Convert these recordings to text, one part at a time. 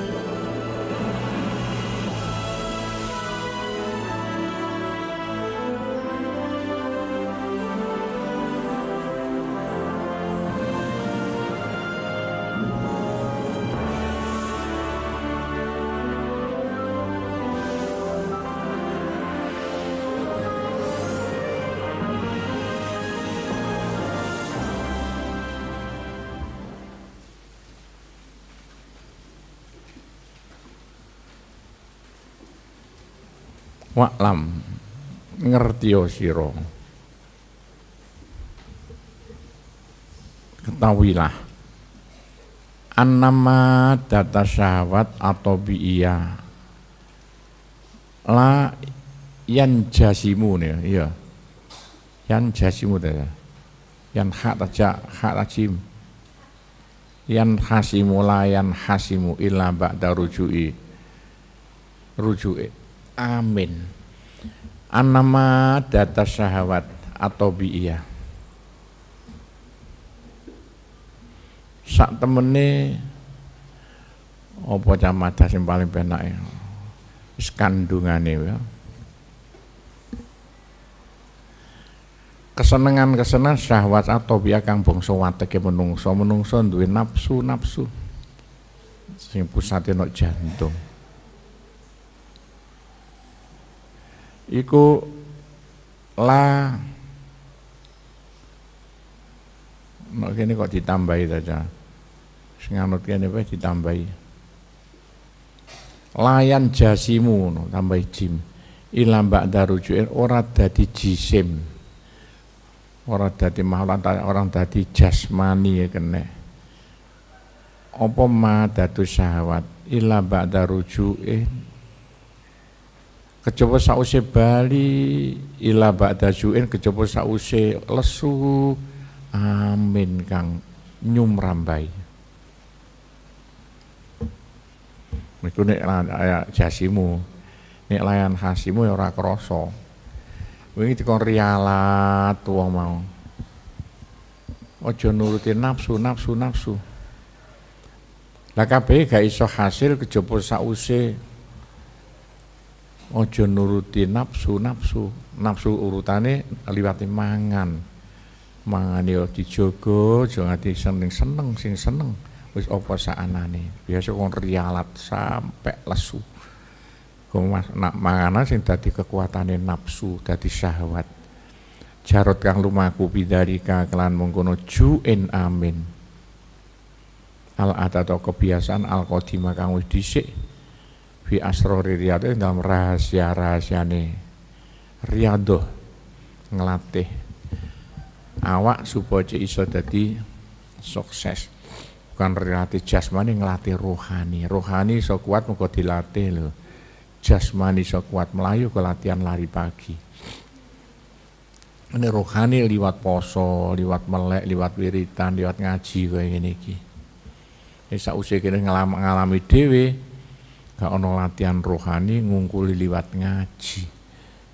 Thank you. Waklam ngertiyo oh, siro ketahuilah annama data syahwat atau biya la yan jasimu nih iya yan jasimu deh ya. yan hak aja hak tajim yan hasimu la yan hasimu ilah ba'da rujui rujui Amin. Anama data syahwat atau biya. Sak temene opo camata sing paling penak ya. Wis kandungane ya. kesenangan kesenengan syahwat atau biya kang bangsa wateke menungso menungso duwe napsu nafsu sing pusate nok jantung iku la Nek kene kok ditambahi saja. Sing anut kene wae ditambahi. Layan jasimu no, tambahi jim. Ila mbak darujuin ora dadi jisim. Ora dadi makhluk orang dadi jasmani ya kene. opo ma dadu syahwat ila mbak darujuin kecoba sause bali ila ba'da juin kecoba sause lesu amin kang nyumrambai itu nek layak jasimu nek layan hasimu ya ora krasa wingi dikon rialat wong mau aja nuruti nafsu nafsu nafsu lah kabeh gak iso hasil kejaba sause ojo nuruti nafsu nafsu nafsu urutane liwati mangan mangan yo dijogo jangan ngati seneng seneng sing seneng wis apa saanane biasa kon rialat sampai lesu Kumas, nak manganan sing tadi kekuatane nafsu tadi syahwat jarot kang lumaku bidarika kelan mengkono juin amin al atau kebiasaan al kodima kang wis dhisik fi asrori riyadh dalam rahasia-rahasia nih riyadh ngelatih awak supaya iso jadi sukses bukan relatif jasmani ngelatih rohani rohani so kuat mau dilatih lo jasmani so kuat melayu ke latihan lari pagi ini rohani liwat poso liwat melek liwat wiritan liwat ngaji kayak gini ki ini usia kini ngalami, ngalami dewe gak ono latihan rohani ngungkuli liwat ngaji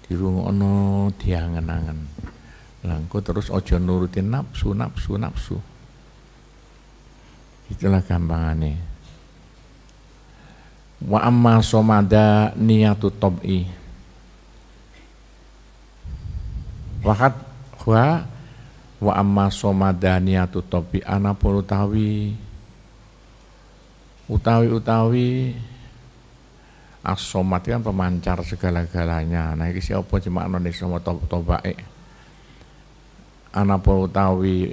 di ono diangen-angen langko terus ojo nurutin nafsu nafsu nafsu itulah gampangannya wa amma somada niyatu tob'i wakat wa wa amma somada niyatu tob'i ana utawi utawi utawi asomat kan pemancar segala-galanya. Nah ini siapa cuma top sama tobae. Anapa utawi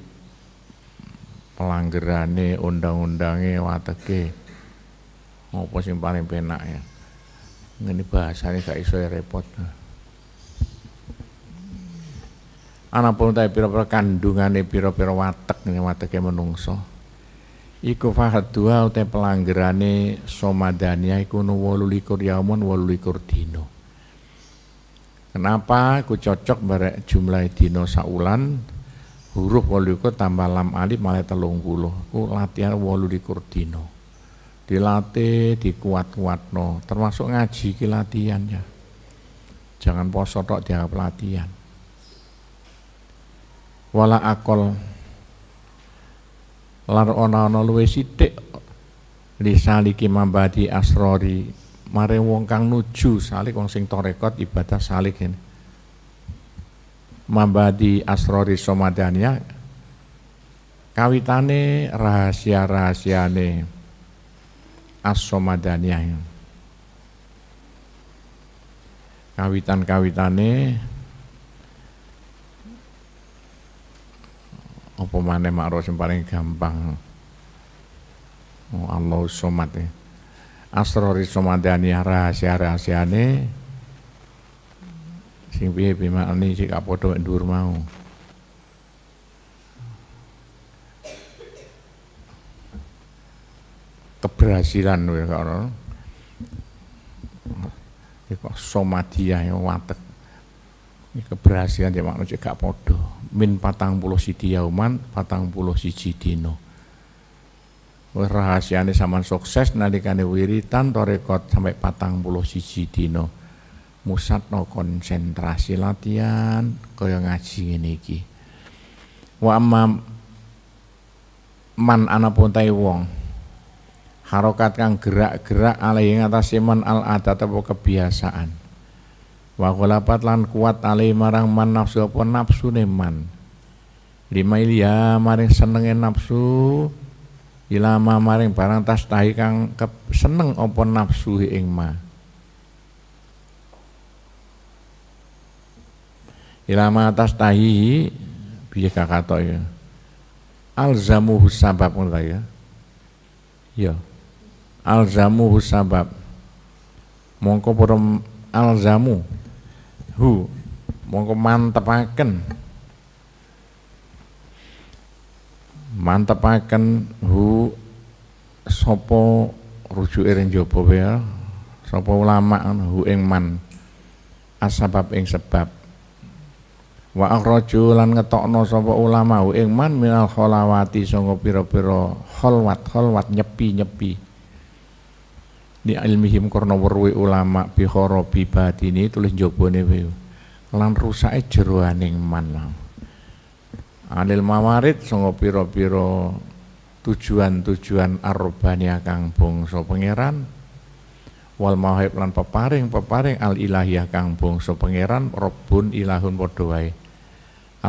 pelanggerane undang undangnya wateke. Apa sing paling penak ya. ini bahasanya gak iso ya repot. Anapa utawi pira-pira kandungane pira-pira watek ini wateke menungso iku fahad dua utai pelanggerane somadania iku no wolulikur yaumun walulikur dino kenapa ku cocok barek jumlah dino saulan huruf walulikur tambah lam alif malah telung puluh ku latihan walulikur dino dilatih dikuat no. termasuk ngaji ki latihannya jangan posotok dianggap latihan wala akol lar ana ana luwih sithik lisaliki asrori mare wong kang nuju salik wong sing torekot ibadah salik ini mambadi asrori somadania kawitane rahasia-rahasiane as-somadania kawitan-kawitane apa mana makro yang paling gampang oh Allah somat ya asrori somadani rahasia rahasiane sing piye bima ini sik padha mek mau keberhasilan kalau ini kok ya, watak ini keberhasilan ya maknanya cek gak podo min patang puluh siji yauman patang puluh siji dino rahasiane saman sukses nalikane wiritan torekot sampai patang puluh siji dino no konsentrasi latihan kaya ngaji niki. iki wa amma man anapun tai wong harokat kang gerak-gerak alai ing atas iman al adat apa kebiasaan wa ghalabat lan kuat ali marang man nafsu apa nafsune man lima ilia maring senengin nafsu ilama maring barang tas tahi kang seneng apa nafsu ing ma ilama tas tahi biya kakato ya alzamu husabab ngono ya ya alzamu husabab mongko porom alzamu hu mongko mantepaken mantepaken hu sopo rujuke ring jaba wae sopo ulama hu ing man asbab ing sebab wa akhraju lan ngetokno sapa ulama hu ing man minal kholawati sanga pira-pira kholwat kholwat nyepi-nyepi di ilmihim karena warwi ulama bihoro kharabi ini tulis jobone wae lan rusai e yang mana anil mawarid songo piro piro tujuan-tujuan arbania kang bongso pangeran wal mahib lan peparing peparing al ilahiyah kang bongso pangeran robun ilahun padha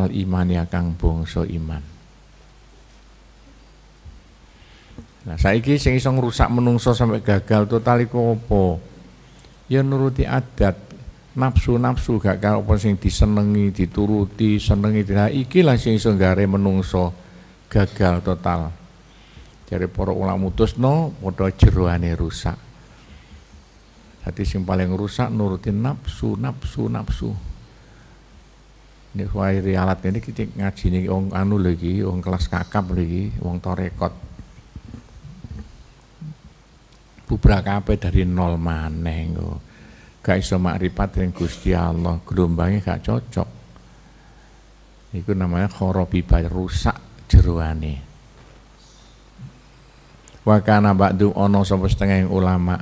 al imania kang bongso iman Nah, saiki sing iso ngrusak menungso sampai gagal total iku apa? Ya nuruti adat, nafsu-nafsu gak karo apa sing disenengi, dituruti, senengi nah, iki lah sing iso gare menungso gagal total. Jadi para ulama no, padha jeroane rusak. Hati sing paling rusak nuruti nafsu, nafsu, nafsu. Nek wae alat ini kita ngaji nih, wong anu lagi, wong kelas kakap lagi, wong torekot bubrak apa dari nol mana engko. Gak iso makrifat dengan Gusti Allah, gelombangnya gak cocok. Iku namanya bay rusak jeruani. Wa kana ba'du ono sapa setengah yang ulama.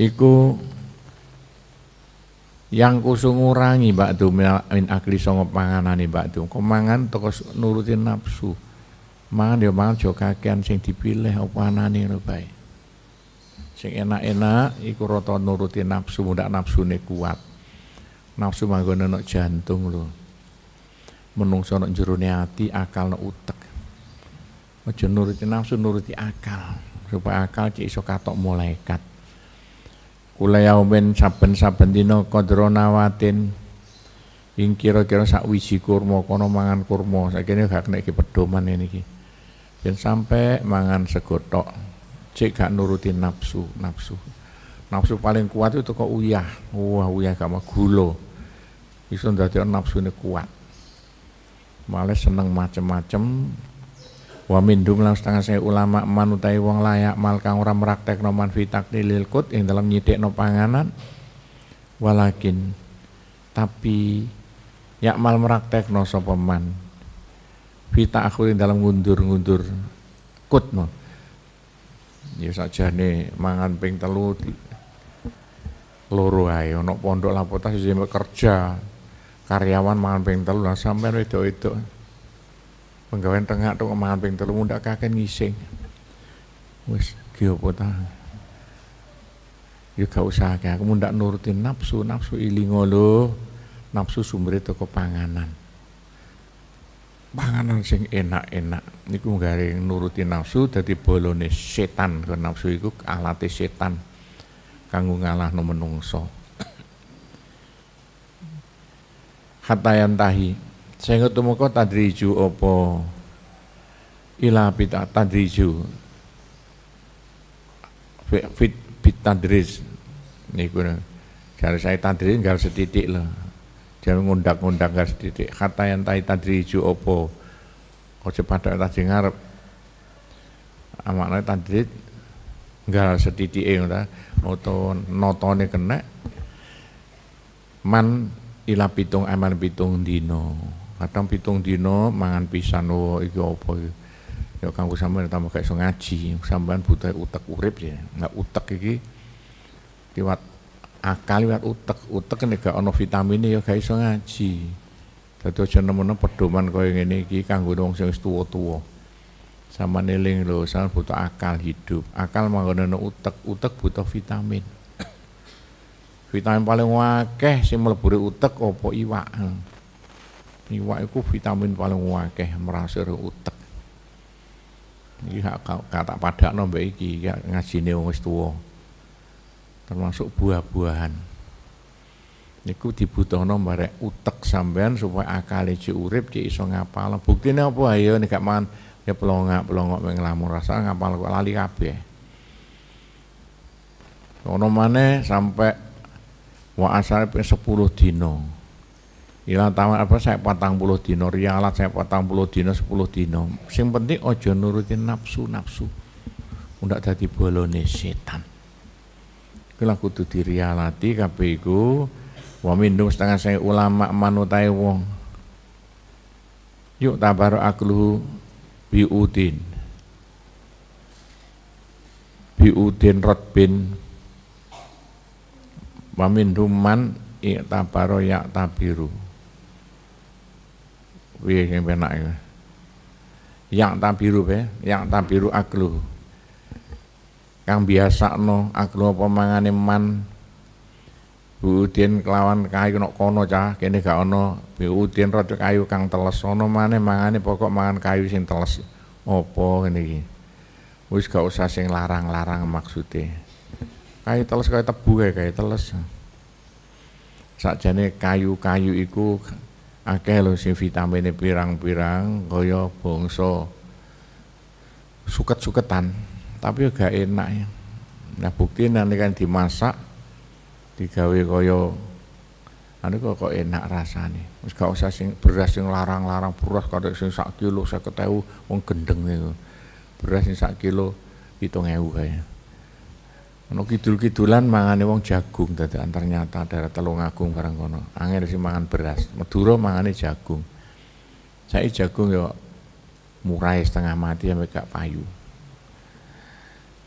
Iku yang kusungurangi ngurangi bakdu min akli songo panganani bakdu kau mangan toko nurutin nafsu Mangan ya mangan jauh kakean sing dipilih apa anane ngono baik Sing enak-enak iku roto nuruti nafsu, nafsu ini kuat. Nafsu manggone no jantung lho. Menungso nek jerone hati akal no utek. Aja nuruti nafsu, nuruti akal. Supaya akal cik iso katok malaikat. Kula yaumin saben-saben dino kodronawatin. nawatin ing kira-kira sak wiji kurma kono mangan kurma sakene gak kena iki pedoman ini iki yang sampai mangan segotok, cek gak nuruti nafsu, nafsu. Nafsu paling kuat itu kok uyah, wah uyah gak mau gulo. itu nanti nafsu ini kuat. Malah seneng macem-macem. Wa mindum setengah saya ulama manutai wong layak mal kang ora no man fitak di kut yang dalam no panganan. Walakin tapi yak mal meraktek no sopeman Vita akhirin dalam ngundur-ngundur kutmu. Ya saja nih mangan ping telu loro ae ono pondok lapotas sing kerja karyawan mangan ping telu lah sampean wedok-wedok penggawean tengah tuh mangan ping telu mundak kakek ngising wis giopo ta ya gak usah aku mundak nurutin nafsu nafsu ilingo lho nafsu sumbere teko panganan panganan sing enak-enak niku garing nuruti nafsu dadi bolone setan ke kan nafsu iku alate setan kanggo nomenungso. menungso yang tahi saya ketemu kok tadriju opo ila pita tadriju fit fit tadris niku jare saya tadris gal setitik lah Jalur ngundak-ngundak gas didik kata yang tadi tadi hijau opo cepat ada tadi ngarep amakna tadi enggak sedidi eh udah noto notone kena man ila pitung aman pitung dino kadang pitung dino mangan pisan oh iki opo ya kanggo sampean tambah kayak iso ngaji sampean butuh utek urip ya nggak utek iki liwat akal liwat utek utek nih gak ono vitamin ya gak iso ngaji dadi aja nemu pedoman yang ini ki kanggo dong sing tuwa-tuwa sama neling lo, sama butuh akal hidup akal manggon neno utek utek butuh vitamin vitamin paling wakeh si mlebu utek opo iwak hmm. iwak iku vitamin paling wakeh merasir utek ini gak kata pada mbek iki ngajine wong wis tuwa termasuk buah-buahan. Niku dibutuhno barek utek sampean supaya akal ci urip ci iso ngapal. Buktine apa ayo nek gak mangan ya pelongak-pelongok wing rasa ngapal kok lali kape. Ono maneh sampai wa pun 10 dino. Ila taman apa saya patang puluh dino, rialat saya patang puluh dino, sepuluh dino. Sing penting ojo nurutin nafsu nafsu. Undak tadi bolone setan kula kudu dirialati kabeh iku wa mindum setengah saya ulama manutai wong yuk tabaru akluhu biudin biudin rotbin wa mindum man iktabaro yak tabiru Wih, yang penak ya, yak tabiru be yak tabiru akluhu kang biasa no aglo pemangane man Buudin kelawan kayu nok kono cah kene gak ono Buudin rada kayu kang teles ono mana mangane pokok mangan kayu sing teles opo kene iki wis gak usah sing larang-larang maksude kayu teles kaya tebu kae kayu teles sakjane kayu-kayu iku akeh lho sing vitamine pirang-pirang kaya bangsa suket-suketan tapi gak enak ya. Nah bukti nanti kan dimasak, digawe koyo, nanti kok kok enak rasanya. Terus gak usah sing beras yang larang-larang beras kadang sing sak kilo saya ketahu wong gendeng itu. Beras yang sak kilo hitung ewu kayak. Ono kidul-kidulan mangane wong jagung dadakan ternyata daerah Telung Agung barang kono. Angel sing mangan beras, Madura mangane jagung. Saya jagung yo murah setengah mati sampai gak payu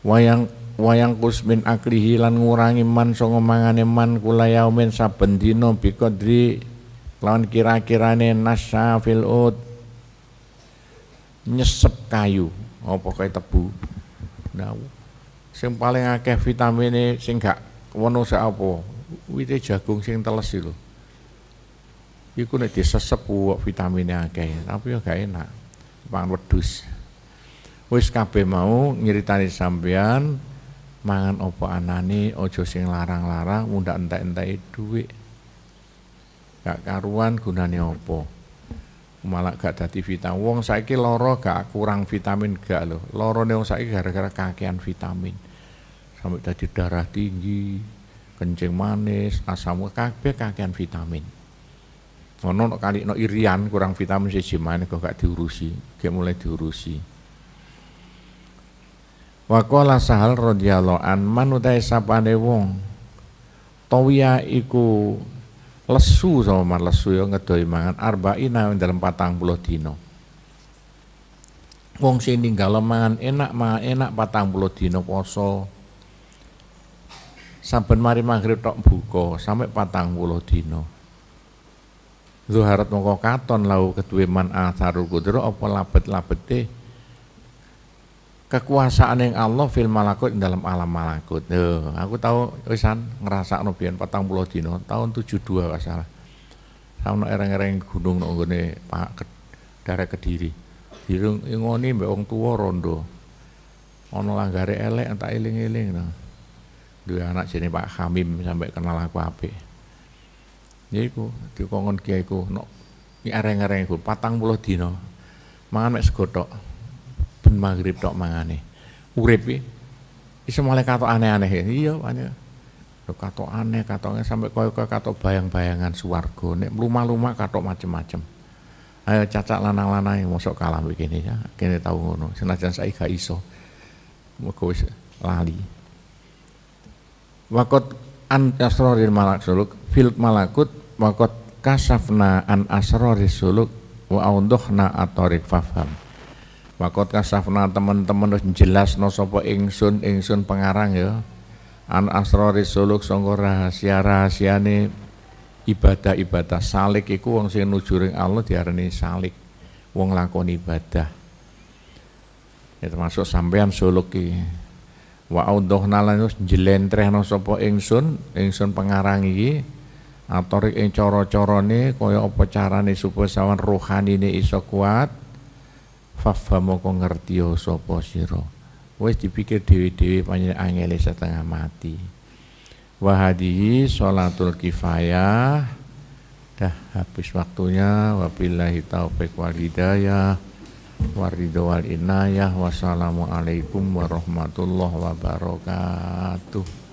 wayang wayang kusmin aklihi lan ngurangi man songo mangane man kula yaumin saben dina biqadri lawan kira-kirane nasafil ut nyesep kayu apa kae tebu nah sing paling akeh vitamine sing gak wono sak apa wite jagung sing teles lho iku nek disesep vitamine akeh tapi ya gak enak pangan wedhus wis kabeh mau nyeritani sampean mangan opo anani ojo sing larang-larang muda entek-entek duit gak karuan gunane opo malah gak dadi vitamin wong saiki loro gak kurang vitamin gak lho larane wong saiki gara-gara kakean vitamin sampai dadi darah tinggi kencing manis asam kabeh kakean vitamin ono kali no irian kurang vitamin siji maneh kok gak diurusi gak mulai diurusi Wakola sahal radhiyallahu an manutai sapane wong towia iku lesu sama mar lesu imangan ya ngedoi mangan yang dalam patang puluh dino wong sing ninggal mangan enak ma enak patang puluh dino poso saben mari maghrib tok buka sampai patang puluh dino Zuharat mongko katon lau ketuwe man atharul kudro apa lapet labete kekuasaan yang Allah fil malakut dalam alam malakut. Yo, aku tahu wisan ngerasa nobian patang pulau dino tahun 72 gak salah. Sama no ereng-ereng gunung no pak ke, darah kediri. Dirung ingoni mbak orang tua rondo. Ono langgare elek tak iling-iling no. Nah. Dua anak jenis Pak Hamim sampai kenal aku ape. Jadi ya ku dikongkon kiai ku no ereng-ereng ku patang pulau dino. Mangan mek segotok ben maghrib tok mangane. Urip iki iso mulai katok aneh-aneh. Ya? Iya, aneh. Yo katok aneh, katoknya sampai koyo-koyo katok bayang-bayangan suwargo, nek lumah-lumah katok macem-macem. Ayo cacak lanang-lanang yang mosok kalam begini ya, kini tahu ngono. Senajan saya gak iso, moko wis lali. Wakot an asrori malak suluk, fil malakut, wakot kasafna an asrori suluk, wa undohna atorik fafham. Wakot kasafna teman-teman jelas no sopo ingsun ingsun pengarang ya. An asrori suluk songko rahasia rahasia ini ibadah-ibadah salik iku wong sing nujuring Allah diarani salik. Wong lakoni ibadah. Ya termasuk sampean wa iki. nalan audhna jelentreh no sopo ingsun ingsun pengarang iki atorik ing coro ini koyo apa carane supaya sawan ini iso kuat fafa moko ngerti sapa siro wis dipikir dewi dewi panjenengan angeli setengah mati wahadihi sholatul kifayah dah habis waktunya wabillahi taufiq wal hidayah waridho wal inayah wassalamualaikum warahmatullahi wabarakatuh